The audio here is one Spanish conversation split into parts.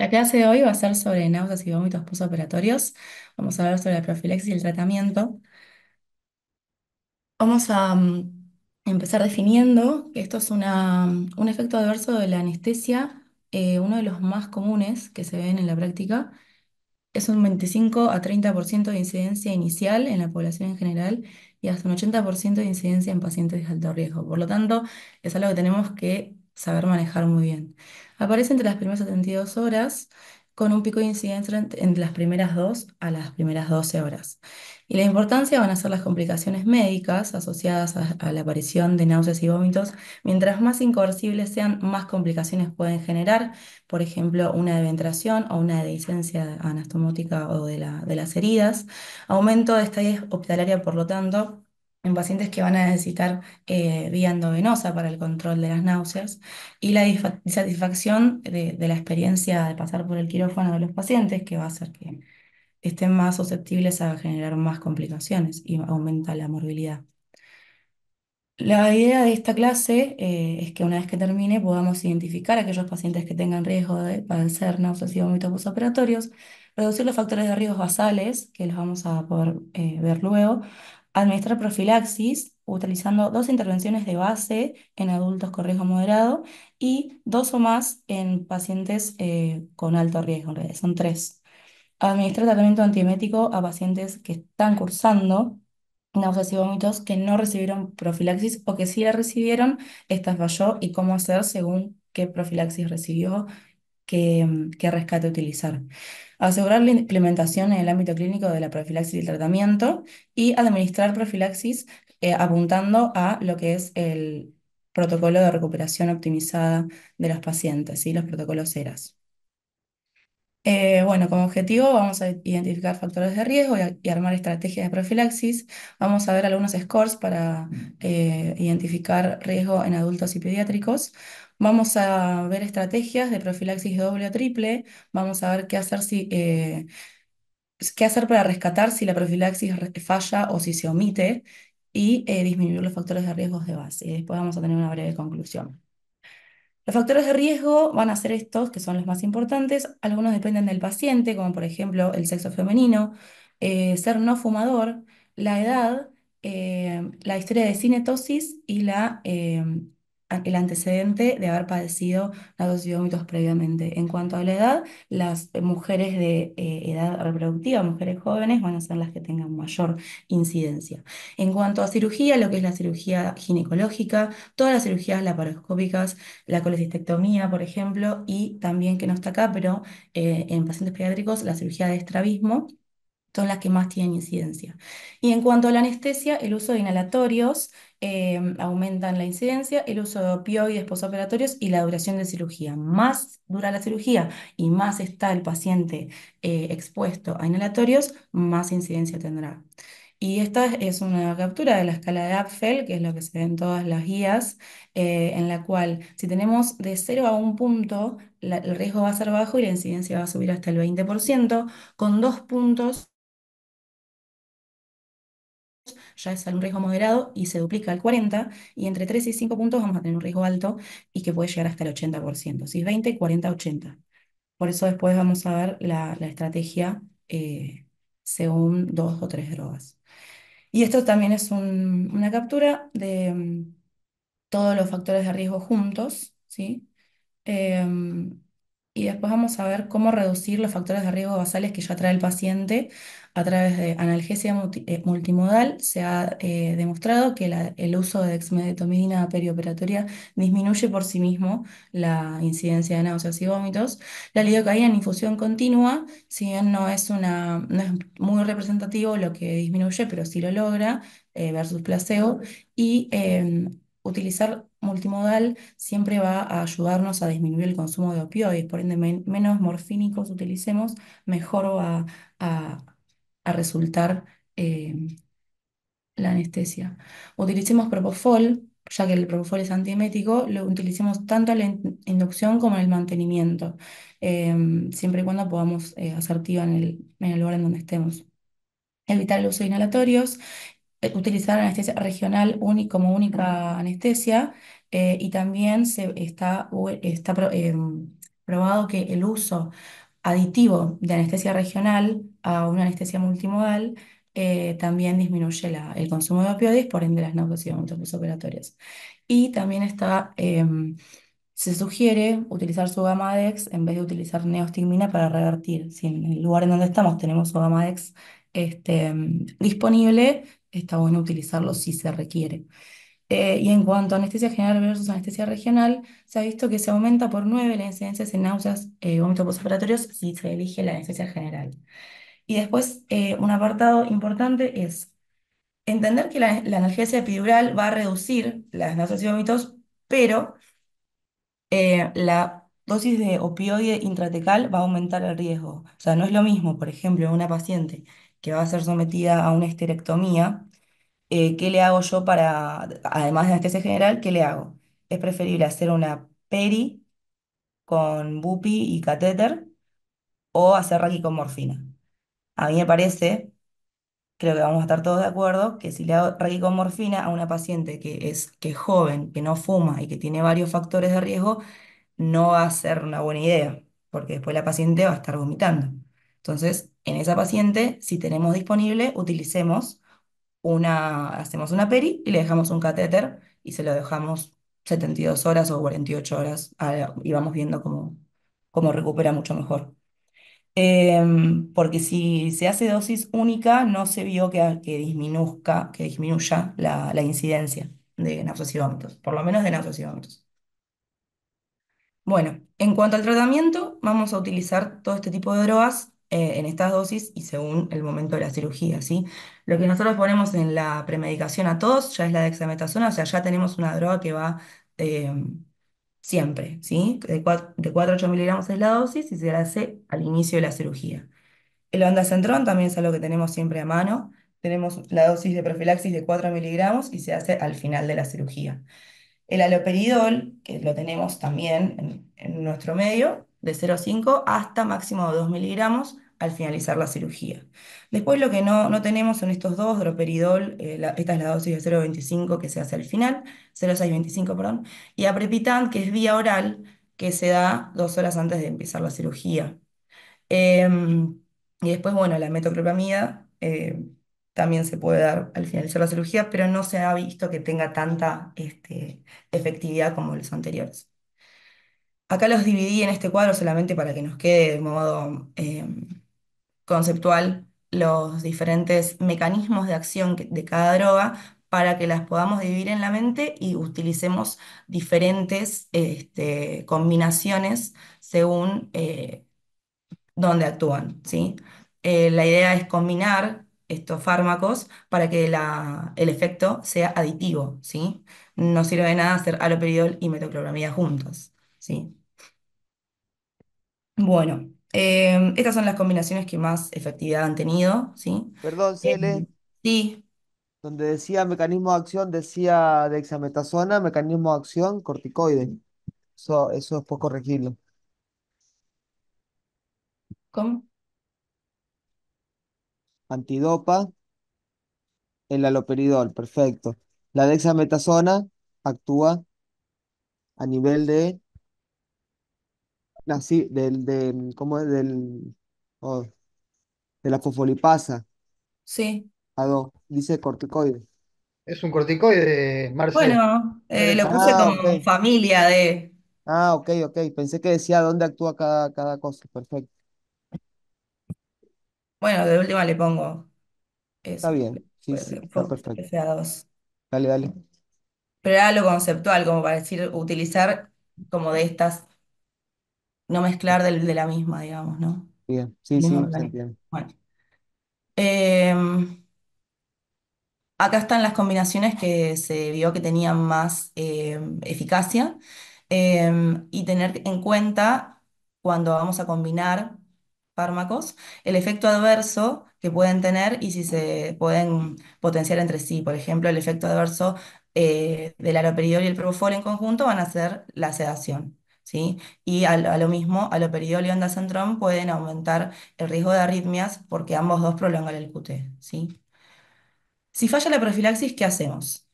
La clase de hoy va a ser sobre náuseas y vómitos postoperatorios. Vamos a hablar sobre la profilaxis y el tratamiento. Vamos a mm, empezar definiendo que esto es una- un efecto adverso de la anestesia, eh, uno de los más comunes que se ven en la práctica. Es un 25 a 30% de incidencia inicial en la población en general y hasta un 80% de incidencia en pacientes de alto riesgo. Por lo tanto, es algo que tenemos que saber manejar muy bien. Aparece entre las primeras 72 horas con un pico de incidencia entre las primeras 2 a las primeras 12 horas. Y la importancia van a ser las complicaciones médicas asociadas a, la aparición de náuseas y vómitos. Mientras más incoercibles sean, más complicaciones pueden generar, por ejemplo, una deventración o una dehiscencia anastomótica o de, la, de las heridas. Aumento de estadía hospitalaria, por lo tanto, en pacientes que van a necesitar eh, vía endovenosa para el control de las náuseas y la satisfacción de, la experiencia de pasar por el quirófano de los pacientes, que va a hacer que estén más susceptibles a generar más complicaciones y aumenta la morbilidad. La idea de esta clase eh, es que una vez que termine podamos identificar aquellos pacientes que tengan riesgo de padecer náuseas y vómitos postoperatorios, reducir los factores de riesgo basales, que los vamos a poder eh, ver luego, Administrar profilaxis utilizando dos intervenciones de base en adultos con riesgo moderado y dos o más en pacientes eh, con alto riesgo, en son tres. Administrar tratamiento antiemético a pacientes que están cursando náuseas y vómitos que no recibieron profilaxis o que sí la recibieron, esta falló y cómo hacer según qué profilaxis recibió Mm, que, rescate utilizar. Asegurar la implementación en el ámbito clínico de la profilaxis y el tratamiento y administrar profilaxis eh, apuntando a lo que es el protocolo de recuperación optimizada de los pacientes, y los protocolos ERAS. Eh, bueno, como objetivo vamos a identificar factores de riesgo y, armar estrategias de profilaxis. Vamos a ver algunos scores para mm. eh, identificar riesgo en adultos y pediátricos. Vamos a ver estrategias de profilaxis doble o triple. Vamos a ver qué hacer si, eh, qué hacer para rescatar si la profilaxis falla o si se omite y disminuir los factores de riesgo de base. Y después vamos a tener una breve conclusión. Los factores de riesgo van a ser estos, que son los más importantes. Algunos dependen del paciente, como por ejemplo el sexo femenino, eh, ser no fumador, la edad, eh, la historia de cinetosis y la eh, el antecedente de haber padecido la y vómitos previamente. En cuanto a la edad, las eh, mujeres de eh, edad reproductiva, mujeres jóvenes, van a ser las que tengan mayor incidencia. En cuanto a cirugía, lo que es la cirugía ginecológica, todas las cirugías laparoscópicas, la colecistectomía, por ejemplo, y también, que no está acá, pero eh, en pacientes pediátricos, la cirugía de estrabismo, son las que más tienen incidencia. Y en cuanto a la anestesia, el uso de inhalatorios, Em, aumentan la incidencia, el uso de opioides posoperatorios y la duración de cirugía. Más dura la cirugía y más está el paciente eh, expuesto a inhalatorios, más incidencia tendrá. Y esta es una captura de la escala de Apfel, que es lo que se ve en todas las guías, eh, en la cual si tenemos de 0 a 1 punto, el riesgo va a ser bajo y la incidencia va a subir hasta el 20%, con 2 puntos ya es un riesgo moderado y se duplica al 40, y entre 3 y 5 puntos vamos a tener un riesgo alto y que puede llegar hasta el 80%. Si es 20, 40, 80. Por eso después vamos a ver la, estrategia eh, según dos o tres drogas. Y esto también es una captura de mm, todos los factores de riesgo juntos, ¿sí? Em, y después vamos a ver cómo reducir los factores de riesgo basales que ya trae el paciente a través de analgesia eh, multimodal se ha eh, demostrado que el uso de dexmedetomidina perioperatoria disminuye por sí mismo la incidencia de náuseas y vómitos. La lidocaína en infusión continua, si bien no es, una, muy representativo lo que disminuye, pero sí lo logra eh, versus placebo. Y em, utilizar multimodal siempre va a ayudarnos a disminuir el consumo de opioides, por ende menos morfínicos utilicemos, mejor va a, a resultar eh, la anestesia. Utilicemos propofol, ya que el propofol es antiemético, lo utilicemos tanto en la inducción como en el mantenimiento, eh, siempre y cuando podamos hacer eh, asertiva en el, lugar en donde estemos. Evitar el uso de inhalatorios, utilizar anestesia regional como única anestesia y también se está, probado que el uso aditivo de anestesia regional a una anestesia multimodal, eh, también disminuye el consumo de opioides, por ende las náuseas y vómitos postoperatorios. Y también está, em, se sugiere utilizar dex en vez de utilizar neostigmina para revertir. Si en el lugar en donde estamos tenemos Sugamadex este, disponible, está bueno utilizarlo si se requiere. Eh, y en cuanto a anestesia general versus anestesia regional, se ha visto que se aumenta por nueve la incidencia en náuseas y eh, vómitos postoperatorios si se elige la anestesia general. Y después, eh, un apartado importante es entender que la, analgesia epidural va a reducir las náuseas y vómitos, pero eh, la dosis de opioide intratecal va a aumentar el riesgo. O sea, no es lo mismo, por ejemplo, una paciente que va a ser sometida a una esterectomía, eh, ¿qué le hago yo para, además de anestesia general, qué le hago? Es preferible hacer una peri con bupi y catéter o hacer raquicomorfina. A mí me parece, creo que vamos a estar todos de acuerdo, que si le hago morfina a una paciente que es, que joven, que no fuma y que tiene varios factores de riesgo, no va a ser una buena idea, porque después la paciente va a estar vomitando. Entonces, en esa paciente, si tenemos disponible, utilicemos una, hacemos una peri y le dejamos un catéter y se lo dejamos 72 horas o 48 horas ah, y vamos viendo cómo, cómo recupera mucho mejor. Em, porque si se hace dosis única, no se vio que, que disminuzca, que disminuya la, incidencia de náuseas por lo menos de náuseas y Bueno, en cuanto al tratamiento, vamos a utilizar todo este tipo de drogas eh, en estas dosis y según el momento de la cirugía, ¿sí? Lo que nosotros ponemos en la premedicación a todos ya es la dexametasona, o sea, ya tenemos una droga que va... Em, siempre, ¿sí? De 4, a 8 miligramos es la dosis y se hace al inicio de la cirugía. El ondacentrón también es algo que tenemos siempre a mano. Tenemos la dosis de profilaxis de 4 miligramos y se hace al final de la cirugía. El aloperidol, que lo tenemos también en, nuestro medio, de 0,5 hasta máximo 2 miligramos al finalizar la cirugía. Después lo que no, no tenemos son estos dos, droperidol, eh, esta es la dosis de 0.25 que se hace al final, 0.625, perdón, y aprepitant, que es vía oral, que se da dos horas antes de empezar la cirugía. Em, y después, bueno, la metoclopramida eh, también se puede dar al finalizar la cirugía, pero no se ha visto que tenga tanta este, efectividad como los anteriores. Acá los dividí en este cuadro solamente para que nos quede de modo em, conceptual los diferentes mecanismos de acción de cada droga para que las podamos dividir en la mente y utilicemos diferentes este, combinaciones según eh, dónde actúan. ¿sí? Eh, la idea es combinar estos fármacos para que la, el efecto sea aditivo. ¿sí? No sirve de nada hacer aloperidol y metoclopramida juntos. ¿sí? Bueno, Em, estas son las combinaciones que más efectividad han tenido, ¿sí? Perdón, em, Cele, sí, donde decía mecanismo de acción, decía dexametasona, mecanismo de acción, corticoide. Eso, eso es por corregirlo. ¿cómo? Antidopa, el aloperidol, perfecto. La dexametasona actúa a nivel de así, del, de, ¿cómo Del, oh, de la fosfolipasa, Sí. a ah, dos, dice corticoides. Es un corticoide, Marce. Bueno, eh, lo puse ah, como familia de... Ah, ok, ok. Pensé que decía dónde actúa cada, cada cosa. Perfecto. Bueno, de última le pongo Está bien. Sí, perfecto. Dale, dale. Pero era lo conceptual, como para decir, utilizar como de estas no mezclar de, la misma, digamos, ¿no? Bien, sí, sí, Bueno. Em, acá están las combinaciones que se vio que tenían más em, eficacia em, y tener en cuenta cuando vamos a combinar fármacos el efecto adverso que pueden tener y si se pueden potenciar entre sí. Por ejemplo, el efecto adverso eh, del aroperidol y el propofol en conjunto van a ser la sedación. Y a, lo mismo, a lo ondacentrón pueden aumentar el riesgo de arritmias porque ambos dos prolongan el QT, Si falla la profilaxis, ¿qué hacemos?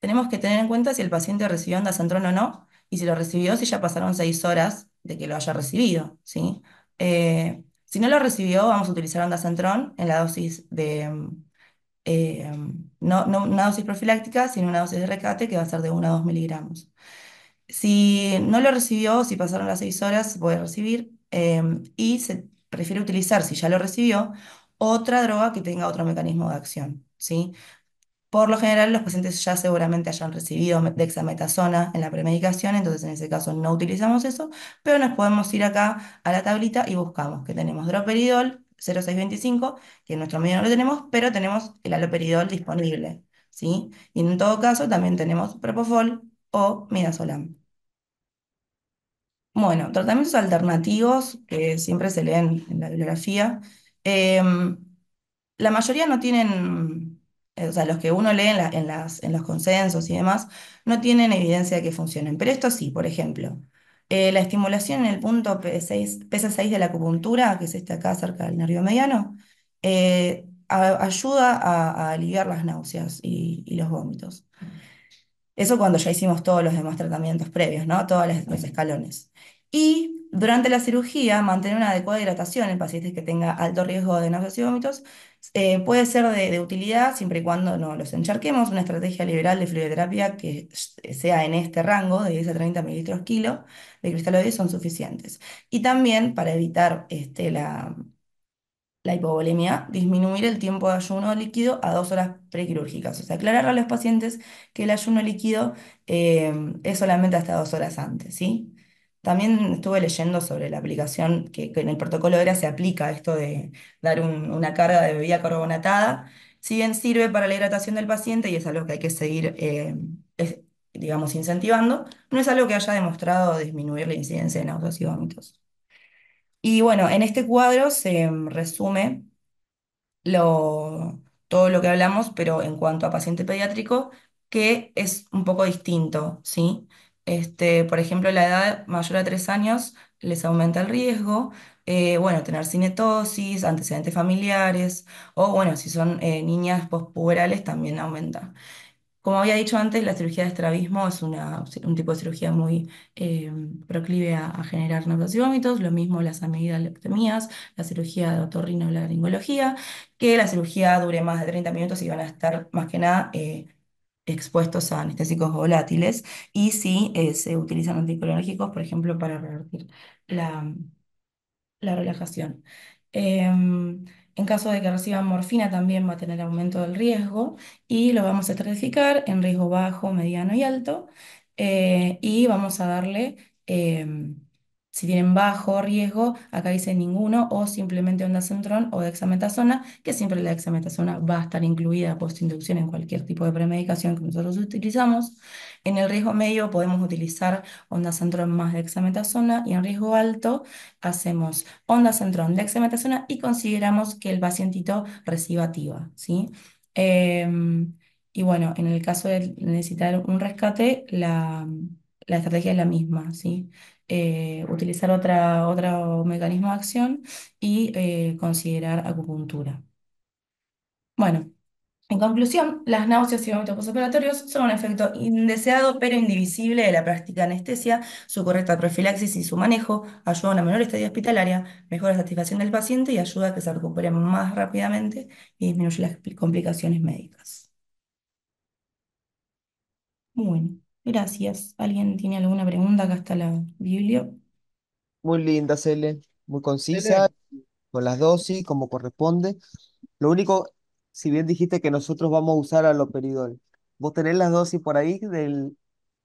Tenemos que tener en cuenta si el paciente recibió ondacentrón o no, y si lo recibió, si ya pasaron seis horas de que lo haya recibido, eh, si no lo recibió, vamos a utilizar ondacentrón en la dosis de... Mm, eh, mm, no, una dosis profiláctica, sino una dosis de recate que va a ser de 1 a 2 miligramos. Si no lo recibió, si pasaron las 6 horas, puede recibir em, y se prefiere utilizar, si ya lo recibió, otra droga que tenga otro mecanismo de acción, ¿sí? Por lo general, los pacientes ya seguramente hayan recibido dexametasona en la premedicación, entonces en ese caso no utilizamos eso, pero nos podemos ir acá a la tablita y buscamos que tenemos droperidol 0625, que en nuestro medio no lo tenemos, pero tenemos el aloperidol disponible, ¿sí? Y en todo caso también tenemos propofol, o midazolam. Bueno, tratamientos alternativos que siempre se leen en la bibliografía. Em, la mayoría no tienen, eh, o sea, los que uno lee en, las, en, los consensos y demás, no tienen evidencia de que funcionen. Pero esto sí, por ejemplo, eh, la estimulación en el punto P6, p 6 de la acupuntura, que es este acá cerca del nervio mediano, eh, ayuda a, aliviar las náuseas y los vómitos. Eso cuando ya hicimos todos los demás tratamientos previos, ¿no? Todos los escalones. Y durante la cirugía, mantener una adecuada hidratación en pacientes que tengan alto riesgo de náuseas y vómitos eh, puede ser de, utilidad siempre y cuando no los encharquemos. Una estrategia liberal de fluidoterapia que sea en este rango de 10 a 30 mililitros kilo de cristaloides son suficientes. Y también para evitar este, la, la hipovolemia, disminuir el tiempo de ayuno líquido a dos horas prequirúrgicas. O sea, aclarar a los pacientes que el ayuno líquido em, es solamente hasta dos horas antes, ¿sí? También estuve leyendo sobre la aplicación que, en el protocolo era se aplica esto de dar una carga de bebida carbonatada. Si bien sirve para la hidratación del paciente y es algo que hay que seguir, em, digamos, incentivando, no es algo que haya demostrado disminuir la incidencia de náuseas y vómitos. Y bueno, en este cuadro se mm, resume todo lo que hablamos, pero en cuanto a paciente pediátrico, que es un poco distinto, ¿sí? Este, por ejemplo, la edad mayor a tres años les aumenta el riesgo, eh, bueno, tener cinetosis, antecedentes familiares, o bueno, si son eh, niñas postpuberales también aumenta. Como había dicho antes, la cirugía de estrabismo es una, un tipo de cirugía muy eh, proclive a, generar náuseas y vómitos, lo mismo las amigdalectomías, la cirugía de otorrinolaringología, que la cirugía dure más de 30 minutos y van a estar más que nada eh, expuestos a anestésicos volátiles y si eh, se utilizan anticolinérgicos, por ejemplo, para revertir la, la relajación. Em, en caso de que reciban morfina también va a tener aumento del riesgo y lo vamos a estratificar en riesgo bajo, mediano y alto eh, y vamos a darle... Em, si tienen bajo riesgo, acá dice ninguno o simplemente centrón o dexametasona, que siempre la dexametasona va a estar incluida postinducción en cualquier tipo de premedicación que nosotros utilizamos. En el riesgo medio podemos utilizar centrón más dexametasona y en riesgo alto hacemos de dexametasona y consideramos que el pacientito reciba TIVA, ¿sí? Em, y bueno, en el caso de necesitar un rescate, la, la estrategia es la misma, ¿sí? Eh, utilizar otro mecanismo de acción y eh, considerar acupuntura. Bueno, en conclusión, las náuseas y vómitos postoperatorios son un efecto indeseado pero indivisible de la práctica de anestesia. Su correcta profilaxis y su manejo ayuda a una menor estadía hospitalaria, mejora la satisfacción del paciente y ayuda a que se recupere más rápidamente y disminuye las complicaciones médicas. Muy bien. Gracias. ¿Alguien tiene alguna pregunta? Acá está la Biblia. Muy linda, Cele, muy concisa, con las dosis, como corresponde. Lo único, si bien dijiste que nosotros vamos a usar a aloperidol, ¿vos tenés las dosis por ahí del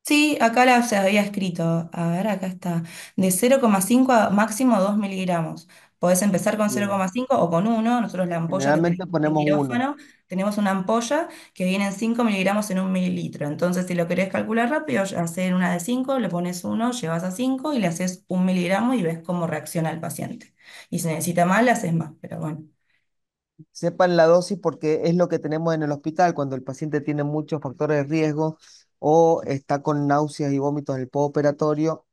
Sí, acá la se había escrito. A ver, acá está. De 0,5 a máximo 2 miligramos. Podés empezar con 0,5 o con 1. Nosotros la ampolla que ponemos uno. tenemos una ampolla que viene en 5 miligramos en un mililitro. Entonces, si lo querés calcular rápido, hacer una de 5, le pones 1, llevas a 5 y le haces 1 miligramo y ves cómo reacciona el paciente. Y si necesita más, le haces más, pero bueno. Sepan la dosis porque es lo que tenemos en el hospital. Cuando el paciente tiene muchos factores de riesgo, o está con náuseas y vómitos en del postoperatorio,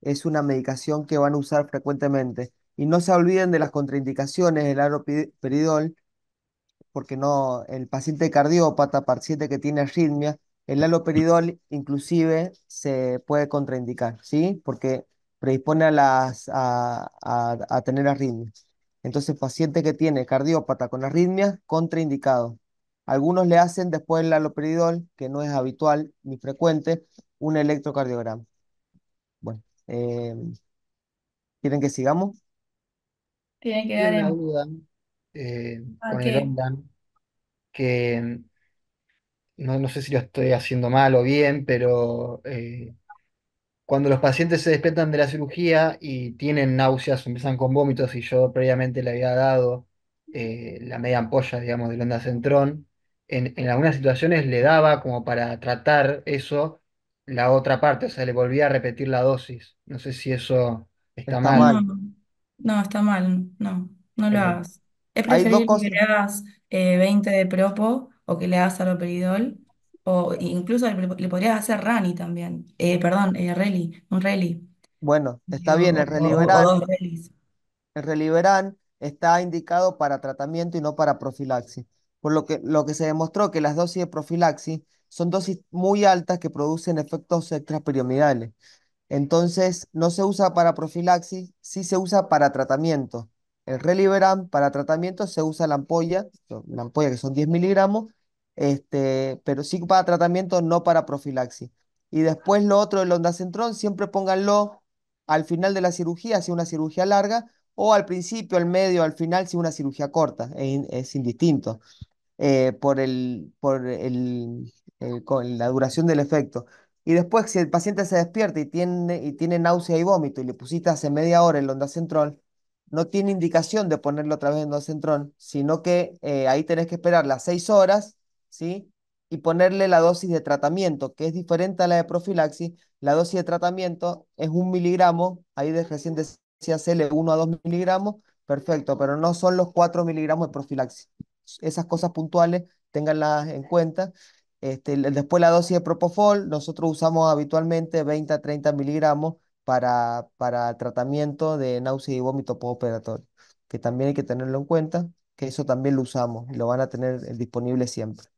es una medicación que van a usar frecuentemente. Y no se olviden de las contraindicaciones del aloperidol, porque no, el paciente cardiópata, paciente que tiene arritmia, el aloperidol inclusive se puede contraindicar, ¿sí? Porque predispone a, a, tener arritmias. Entonces, paciente que tiene cardiópata con arritmia contraindicado. Algunos le hacen después del aloperidol, que no es habitual ni frecuente, un electrocardiograma. Bueno, eh, ¿quieren que sigamos? Tienen que dar eh, con el que no, sé si lo estoy haciendo mal o bien, pero eh, cuando los pacientes se despiertan de la cirugía y tienen náuseas, empiezan con vómitos, y yo previamente le había dado la media ampolla, digamos, del centrón en, algunas situaciones le daba como para tratar eso la otra parte, o sea, le volvía a repetir la dosis. No sé si eso está, mal. No, está mal, no, no lo hagas. Es preferible que le hagas 20 eh, de propo o que le hagas aloperidol o incluso le, podrías hacer rani también. Eh, perdón, eh, un rally. Bueno, está bien, el reliberan el reliberán está indicado para tratamiento y no para profilaxis por lo que, lo que se demostró que las dosis de profilaxis son dosis muy altas que producen efectos extrapiramidales. Entonces, no se usa para profilaxis, sí se usa para tratamiento. El Reliberam para tratamiento se usa la ampolla, la ampolla que son 10 miligramos, este, pero sí para tratamiento, no para profilaxis. Y después lo otro del ondacentrón, siempre pónganlo al final de la cirugía, si una cirugía larga, o al principio, al medio, al final, si una cirugía corta, es indistinto. Eh, por, el, por el, con la duración del efecto. Y después, si el paciente se despierta y tiene, y tiene náusea y vómito y le pusiste hace media hora el ondacentrón, no tiene indicación de ponerlo otra vez en ondacentrón, sino que eh, ahí tenés que esperar las seis horas, ¿sí? Y ponerle la dosis de tratamiento, que es diferente a la de profilaxis. La dosis de tratamiento es un miligramo, ahí de recién decía CL 1 a 2 miligramos, perfecto, pero no son los 4 miligramos de profilaxis esas cosas puntuales, tenganlas en cuenta. Este, después la dosis de propofol, nosotros usamos habitualmente 20 a 30 miligramos para, para tratamiento de náusea y vómito postoperatorio, que también hay que tenerlo en cuenta, que eso también lo usamos y lo van a tener eh, disponible siempre.